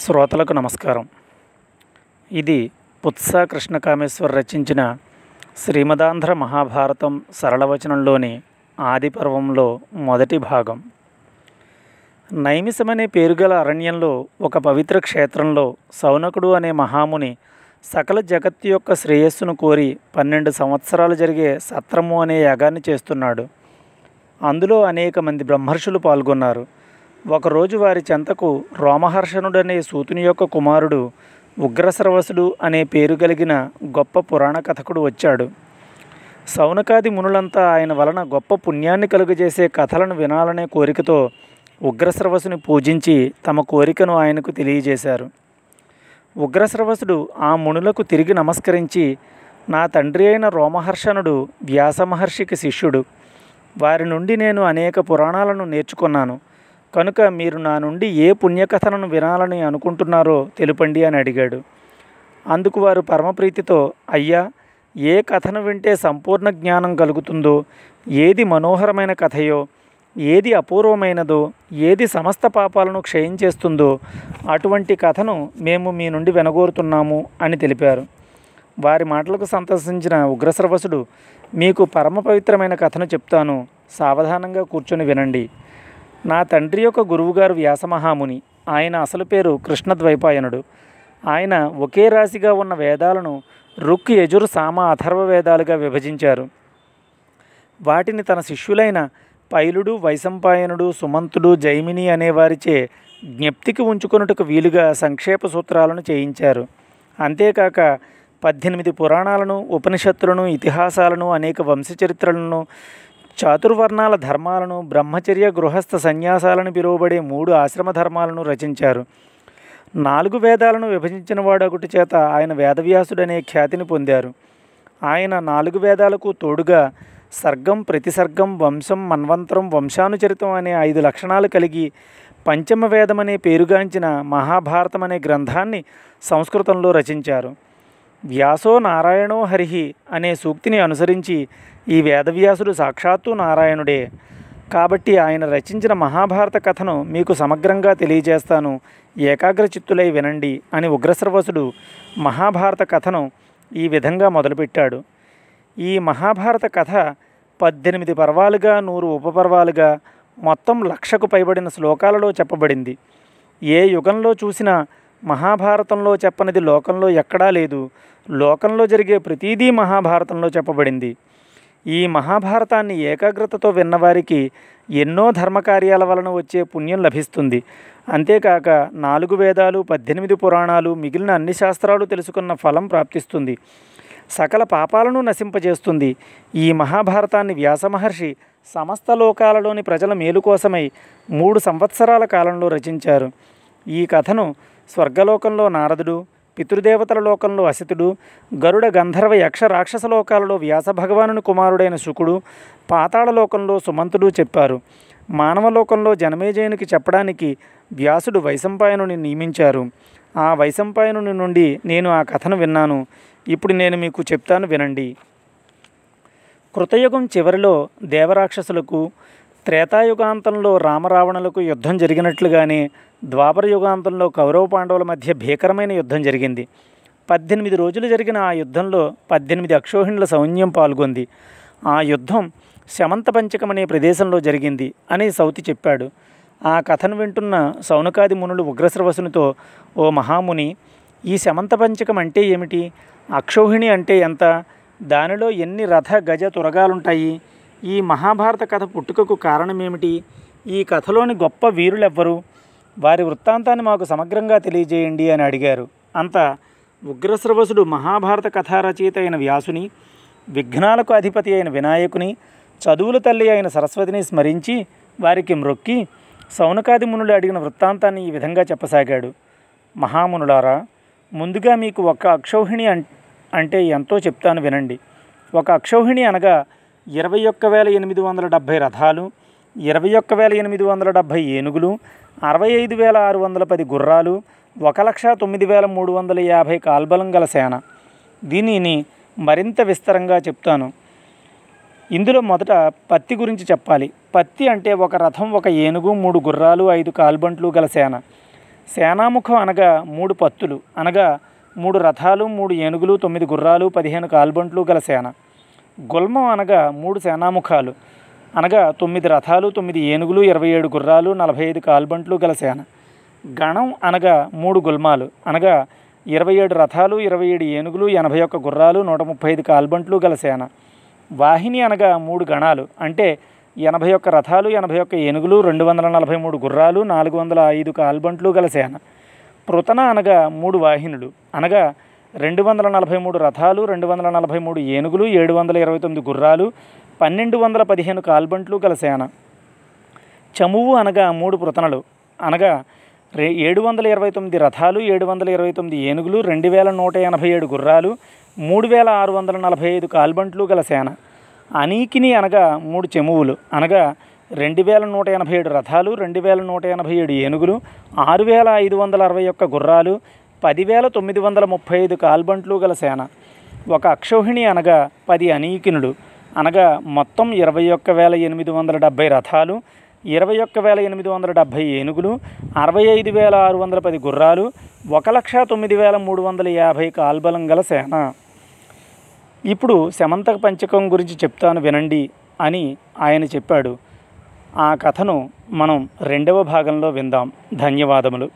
శ్రోతలకు నమస్కారం ఇది పుత్స కృష్ణకామేశ్వర్ రచించిన శ్రీమదాంధ్ర మహాభారతం సరళవచనంలోని ఆది పర్వంలో మొదటి భాగం నైమిషమనే పేరుగల అరణ్యంలో ఒక పవిత్ర క్షేత్రంలో సౌనకుడు అనే మహాముని సకల జగత్తు యొక్క శ్రేయస్సును కోరి పన్నెండు సంవత్సరాలు జరిగే సత్రము అనే యాగాన్ని చేస్తున్నాడు అందులో అనేక మంది బ్రహ్మర్షులు పాల్గొన్నారు ఒకరోజు వారి చెంతకు రోమహర్షణుడనే సూతుని యొక్క కుమారుడు ఉగ్రసర్వసుడు అనే పేరు కలిగిన గొప్ప పురాణ కథకుడు వచ్చాడు సౌనకాది మునులంతా ఆయన వలన గొప్ప పుణ్యాన్ని కలుగజేసే కథలను వినాలనే కోరికతో ఉగ్రశ్రవసుని పూజించి తమ కోరికను ఆయనకు తెలియజేశారు ఉగ్రశ్రవసుడు ఆ మునులకు తిరిగి నమస్కరించి నా తండ్రి అయిన రోమహర్షణుడు వ్యాసమహర్షికి శిష్యుడు వారి నుండి నేను అనేక పురాణాలను నేర్చుకున్నాను కనుక మీరు నా నుండి ఏ పుణ్యకథనను వినాలని అనుకుంటున్నారో తెలుపండి అని అడిగాడు అందుకు వారు పరమప్రీతితో అయ్యా ఏ కథను వింటే సంపూర్ణ జ్ఞానం కలుగుతుందో ఏది మనోహరమైన కథయో ఏది అపూర్వమైనదో ఏది సమస్త పాపాలను క్షయించేస్తుందో అటువంటి కథను మేము మీ నుండి వినగోరుతున్నాము అని తెలిపారు వారి మాటలకు సంతసించిన ఉగ్రసర్వసుడు మీకు పరమ పవిత్రమైన కథను చెప్తాను సావధానంగా కూర్చొని వినండి నా తండ్రి యొక్క గురువుగారు వ్యాసమహాముని ఆయన అసలు పేరు కృష్ణద్వైపాయనుడు ఆయన ఒకే రాశిగా ఉన్న వేదాలను రుక్ యజుర్ సామ అథర్వ వేదాలుగా విభజించారు వాటిని తన శిష్యులైన పైలుడు వైసంపాయనుడు సుమంతుడు జైమిని అనేవారిచే జ్ఞప్తికి ఉంచుకొనుటకు వీలుగా సంక్షేప సూత్రాలను చేయించారు అంతేకాక పద్దెనిమిది పురాణాలను ఉపనిషత్తులను ఇతిహాసాలను అనేక వంశచరిత్రలను చాతుర్వర్ణాల ధర్మాలను బ్రహ్మచర్య గృహస్థ సన్యాసాలను పిలువబడే మూడు ఆశ్రమ ధర్మాలను రచించారు నాలుగు వేదాలను విభజించిన వాడొకటి చేత ఆయన వేదవ్యాసుడనే ఖ్యాతిని పొందారు ఆయన నాలుగు వేదాలకు తోడుగా సర్గం ప్రతిసర్గం వంశం మన్వంతరం వంశానుచరితం అనే ఐదు లక్షణాలు కలిగి పంచమ వేదమనే పేరుగాంచిన మహాభారతం అనే గ్రంథాన్ని సంస్కృతంలో రచించారు వ్యాసో నారాయణో హరిహి అనే సూక్తిని అనుసరించి ఈ వేదవ్యాసుడు సాక్షాత్తు నారాయణుడే కాబట్టి ఆయన రచించిన మహాభారత కథను మీకు సమగ్రంగా తెలియజేస్తాను ఏకాగ్రచిత్తులై వినండి అని ఉగ్రశ్రవసుడు మహాభారత కథను ఈ విధంగా మొదలుపెట్టాడు ఈ మహాభారత కథ పద్దెనిమిది పర్వాలుగా నూరు ఉపపర్వాలుగా మొత్తం లక్షకు పైబడిన శ్లోకాలలో చెప్పబడింది ఏ యుగంలో చూసినా మహాభారతంలో చెప్పనిది లోకంలో ఎక్కడా లేదు లోకంలో జరిగే ప్రతీదీ మహాభారతంలో చెప్పబడింది ఈ మహాభారతాన్ని ఏకాగ్రతతో విన్నవారికి ఎన్నో ధర్మకార్యాల వలన వచ్చే పుణ్యం లభిస్తుంది అంతేకాక నాలుగు వేదాలు పద్దెనిమిది పురాణాలు మిగిలిన అన్ని శాస్త్రాలు తెలుసుకున్న ఫలం ప్రాప్తిస్తుంది సకల పాపాలను నశింపజేస్తుంది ఈ మహాభారతాన్ని వ్యాసమహర్షి సమస్త లోకాలలోని ప్రజల మేలు కోసమై మూడు సంవత్సరాల కాలంలో రచించారు ఈ కథను స్వర్గలోకంలో నారదుడు పితృదేవతల లోకంలో అసితుడు గరుడ గంధర్వ యక్ష రాక్షస లోకాలలో వ్యాస భగవానుని కుమారుడైన శుకుడు పాతాళలోకంలో సుమంతుడు చెప్పారు మానవలోకంలో జనమేజయునికి చెప్పడానికి వ్యాసుడు వైశంపాయనుని నియమించారు ఆ వైశంపాయనుని నుండి నేను ఆ కథను విన్నాను ఇప్పుడు నేను మీకు చెప్తాను వినండి కృతయుగం చివరిలో దేవరాక్షసులకు త్రేతాయుగాంతంలో రామరావణులకు యుద్ధం జరిగినట్లుగానే ద్వాపర యుగాంతంలో కౌరవ పాండవుల మధ్య భీకరమైన యుద్ధం జరిగింది పద్దెనిమిది రోజులు జరిగిన ఆ యుద్ధంలో పద్దెనిమిది అక్షోహిణుల సౌన్యం పాల్గొంది ఆ యుద్ధం శమంత పంచకం అనే ప్రదేశంలో జరిగింది అని సౌతి చెప్పాడు ఆ కథను వింటున్న సౌనకాది మునులు ఉగ్రశ్రవసునితో ఓ మహాముని ఈ శమంత పంచకం అంటే ఏమిటి అక్షోహిణి అంటే ఎంత దానిలో ఎన్ని రథ గజ తురగాలుంటాయి ఈ మహాభారత కథ పుట్టుకకు కారణమేమిటి ఈ కథలోని గొప్ప వీరులెవ్వరు వారి వృత్తాంతాన్ని మాకు సమగ్రంగా తెలియజేయండి అని అడిగారు అంత ఉగ్రశ్రవసుడు మహాభారత కథారచయిత అయిన వ్యాసుని విఘ్నాలకు అధిపతి అయిన వినాయకుని చదువుల తల్లి అయిన సరస్వతిని స్మరించి వారికి మ్రొక్కి సౌనకాది మునులు అడిగిన వృత్తాంతాన్ని ఈ విధంగా చెప్పసాగాడు మహామునులారా ముందుగా మీకు ఒక అక్షౌహిణి అంటే ఎంతో చెప్తాను వినండి ఒక అక్షౌహిణి అనగా ఇరవై ఒక్క వేల ఎనిమిది వందల డెబ్భై రథాలు ఇరవై ఒక్క వేల ఎనిమిది వందల డెబ్భై ఏనుగులు అరవై ఐదు వేల ఆరు వందల పది గుర్రాలు ఒక లక్ష తొమ్మిది వేల మూడు వందల యాభై కాల్బలం గల సేన దీనిని మరింత విస్తరంగా చెప్తాను ఇందులో మొదట పత్తి గురించి చెప్పాలి పత్తి అంటే ఒక రథం ఒక ఏనుగు మూడు గుర్రాలు ఐదు కాల్బంట్లు గల సేన సేనాముఖం అనగా మూడు పత్తులు అనగా మూడు రథాలు మూడు ఏనుగులు తొమ్మిది గుర్రాలు పదిహేను కాల్బంట్లు గల సేన గుల్మం అనగా మూడు సేనాముఖాలు అనగా తొమ్మిది రథాలు తొమ్మిది ఏనుగులు ఇరవై ఏడు గుర్రాలు నలభై ఐదు కాల్బంట్లు గల సేన గణం అనగా మూడు గుల్మాలు అనగా ఇరవై ఏడు రథాలు ఇరవై ఏడు ఏనుగులు ఎనభై ఒక్క గుర్రాలు నూట ముప్పై ఐదు కాల్బంట్లు గల సేన వాహిని అనగా మూడు గణాలు అంటే ఎనభై ఒక్క రథాలు ఎనభై ఒక్క ఏనుగులు రెండు వందల నలభై మూడు గుర్రాలు నాలుగు వందల ఐదు కాల్బంట్లు గల సేన పృతన అనగా మూడు వాహినులు అనగా రెండు వందల నలభై మూడు రథాలు రెండు వందల నలభై మూడు ఏనుగులు ఏడు వందల ఇరవై తొమ్మిది గుర్రాలు పన్నెండు వందల పదిహేను కాల్బంట్లు గల సేన చమువు అనగా మూడు పృతనలు అనగా రే ఏడు వందల ఇరవై తొమ్మిది రథాలు ఏడు వందల ఇరవై తొమ్మిది ఏనుగులు రెండు వేల నూట ఎనభై ఏడు గుర్రాలు మూడు వేల ఆరు వందల నలభై ఐదు కాల్బంట్లు గల సేన అనీకిని అనగా మూడు చెమువులు అనగా రెండు వేల నూట ఎనభై ఏడు రథాలు రెండు వేల నూట ఎనభై ఏడు ఏనుగులు ఆరు వేల ఐదు వందల అరవై ఒక్క గుర్రాలు పదివేల తొమ్మిది వందల ముప్పై ఐదు కాల్బంట్లు గల సేన ఒక అక్షోహిణి అనగా పది అనీకినుడు అనగా మొత్తం ఇరవై ఒక్క వేల ఎనిమిది వందల డెబ్భై రథాలు ఇరవై ఒక్క వేల ఎనిమిది వందల డెబ్భై ఏనుగులు అరవై ఐదు వేల ఆరు వందల పది గుర్రాలు ఒక లక్ష తొమ్మిది వేల మూడు వందల యాభై కాల్బలం గల సేన ఇప్పుడు శమంతక పంచకం గురించి చెప్తాను వినండి అని ఆయన చెప్పాడు ఆ కథను మనం రెండవ భాగంలో విందాం ధన్యవాదములు